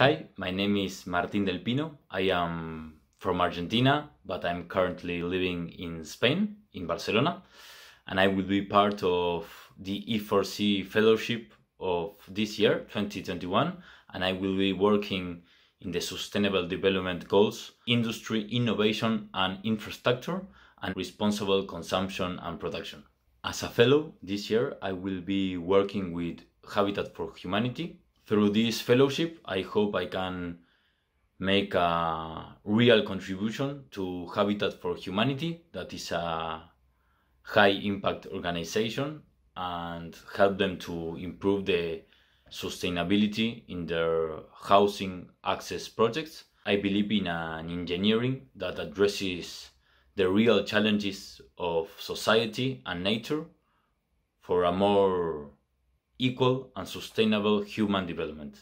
Hi, my name is Martin Del Pino. I am from Argentina, but I'm currently living in Spain, in Barcelona, and I will be part of the E4C Fellowship of this year, 2021, and I will be working in the Sustainable Development Goals, Industry, Innovation and Infrastructure, and Responsible Consumption and Production. As a fellow this year, I will be working with Habitat for Humanity, through this fellowship, I hope I can make a real contribution to Habitat for Humanity, that is a high impact organization, and help them to improve the sustainability in their housing access projects. I believe in an engineering that addresses the real challenges of society and nature for a more equal and sustainable human development.